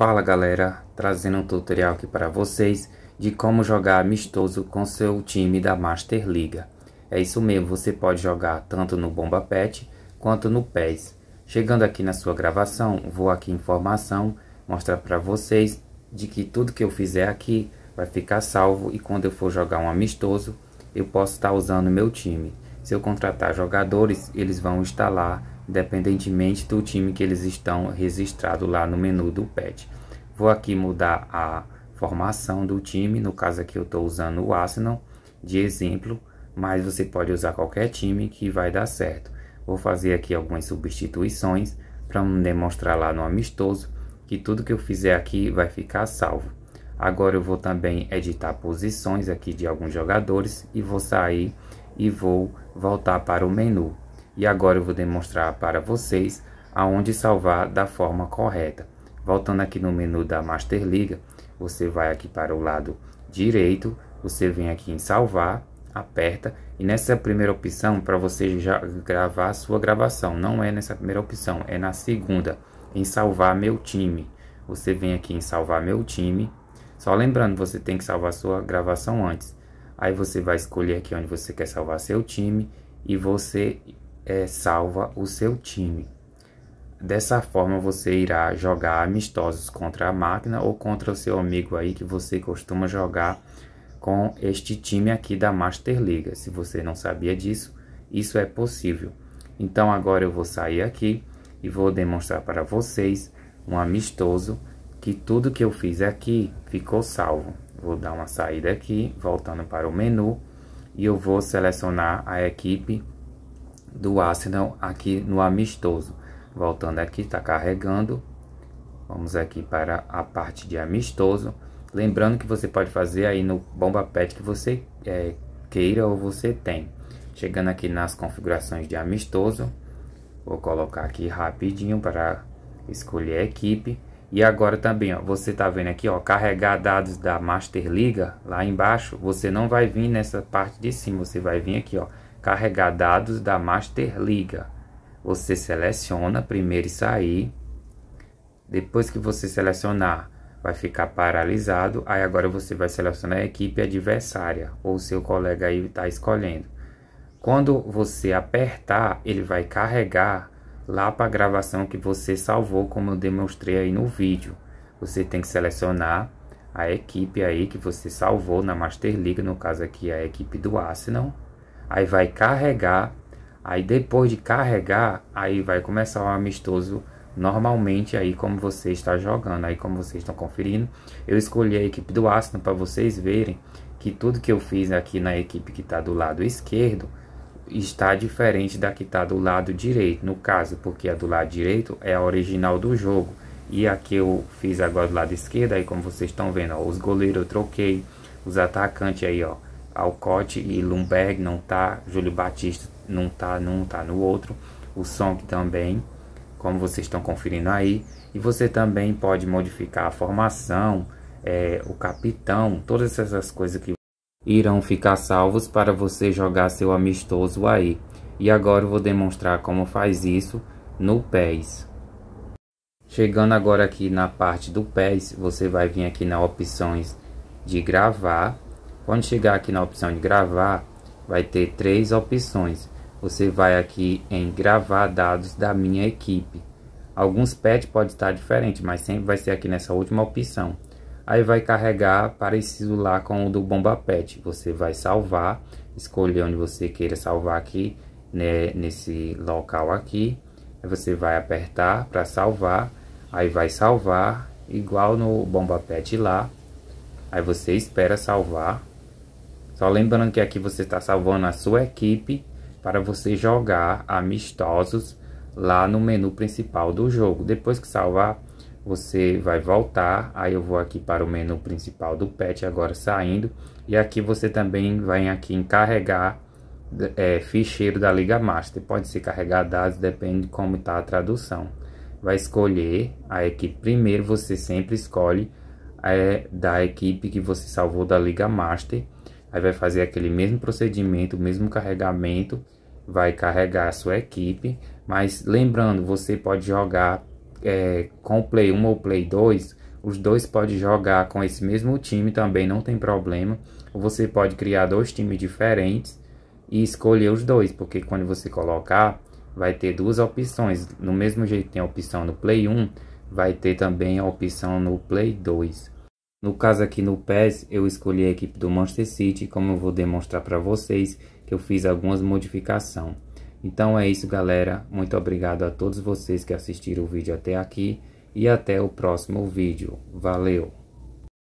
Fala galera, trazendo um tutorial aqui para vocês de como jogar amistoso com seu time da Master Liga. É isso mesmo, você pode jogar tanto no Bomba Pet quanto no PES. Chegando aqui na sua gravação, vou aqui em formação mostrar para vocês de que tudo que eu fizer aqui vai ficar salvo e quando eu for jogar um amistoso eu posso estar tá usando meu time. Se eu contratar jogadores, eles vão instalar independentemente do time que eles estão registrado lá no menu do patch. Vou aqui mudar a formação do time, no caso aqui eu estou usando o Arsenal de exemplo, mas você pode usar qualquer time que vai dar certo. Vou fazer aqui algumas substituições para demonstrar lá no amistoso que tudo que eu fizer aqui vai ficar salvo. Agora eu vou também editar posições aqui de alguns jogadores e vou sair e vou voltar para o menu. E agora eu vou demonstrar para vocês aonde salvar da forma correta. Voltando aqui no menu da Master Liga, você vai aqui para o lado direito, você vem aqui em salvar, aperta e nessa primeira opção para você já gravar a sua gravação. Não é nessa primeira opção, é na segunda, em salvar meu time. Você vem aqui em salvar meu time. Só lembrando, você tem que salvar sua gravação antes. Aí você vai escolher aqui onde você quer salvar seu time e você é, salva o seu time. Dessa forma, você irá jogar amistosos contra a máquina ou contra o seu amigo aí que você costuma jogar com este time aqui da Master League. Se você não sabia disso, isso é possível. Então agora eu vou sair aqui e vou demonstrar para vocês um amistoso que tudo que eu fiz aqui ficou salvo. Vou dar uma saída aqui, voltando para o menu e eu vou selecionar a equipe do Arsenal aqui no amistoso. Voltando aqui, está carregando. Vamos aqui para a parte de amistoso. Lembrando que você pode fazer aí no bomba pet que você é, queira ou você tem. Chegando aqui nas configurações de amistoso, vou colocar aqui rapidinho para escolher a equipe. E agora também, ó, você tá vendo aqui, ó, carregar dados da Master Liga lá embaixo, você não vai vir nessa parte de cima, você vai vir aqui, ó, carregar dados da Master Liga. Você seleciona primeiro e sair. Depois que você selecionar, vai ficar paralisado. Aí agora você vai selecionar a equipe adversária ou seu colega aí está escolhendo. Quando você apertar, ele vai carregar lá para a gravação que você salvou, como eu demonstrei aí no vídeo. Você tem que selecionar a equipe aí que você salvou na Master League, no caso aqui a equipe do Arsenal aí vai carregar, aí depois de carregar, aí vai começar o amistoso normalmente aí como você está jogando, aí como vocês estão conferindo. Eu escolhi a equipe do Arsenal para vocês verem que tudo que eu fiz aqui na equipe que está do lado esquerdo está diferente da que está do lado direito, no caso, porque a do lado direito é a original do jogo. E aqui eu fiz agora do lado esquerdo, aí como vocês estão vendo, ó, os goleiros eu troquei, os atacantes aí, ó, Alcote e Lumberg não tá, Júlio Batista não tá num, tá no outro, o Song também, como vocês estão conferindo aí, e você também pode modificar a formação, é, o capitão, todas essas coisas que irão ficar salvos para você jogar seu amistoso aí. E agora eu vou demonstrar como faz isso no PES. Chegando agora aqui na parte do PES, você vai vir aqui na opções de gravar quando chegar aqui na opção de gravar, vai ter três opções. Você vai aqui em gravar dados da minha equipe. Alguns pets pode estar diferente, mas sempre vai ser aqui nessa última opção. Aí vai carregar parecido lá com o do Bomba Pet. Você vai salvar, escolher onde você queira salvar aqui, né, nesse local aqui. Aí você vai apertar para salvar, aí vai salvar, igual no Bomba Pet lá. Aí você espera salvar. Só lembrando que aqui você está salvando a sua equipe para você jogar amistosos lá no menu principal do jogo. Depois que salvar, você vai voltar. Aí eu vou aqui para o menu principal do pet, agora saindo. E aqui você também vai aqui em carregar é, ficheiro da Liga Master. Pode ser carregar dados, depende de como está a tradução. Vai escolher a equipe. Primeiro você sempre escolhe é, da equipe que você salvou da Liga Master Aí vai fazer aquele mesmo procedimento, o mesmo carregamento, vai carregar a sua equipe. Mas lembrando, você pode jogar é, com o Play 1 ou Play 2, os dois podem jogar com esse mesmo time também, não tem problema. Você pode criar dois times diferentes e escolher os dois, porque quando você colocar, vai ter duas opções. No mesmo jeito tem a opção no Play 1, vai ter também a opção no Play 2. No caso aqui no PES, eu escolhi a equipe do Manchester City, como eu vou demonstrar para vocês que eu fiz algumas modificações. Então é isso galera, muito obrigado a todos vocês que assistiram o vídeo até aqui e até o próximo vídeo. Valeu!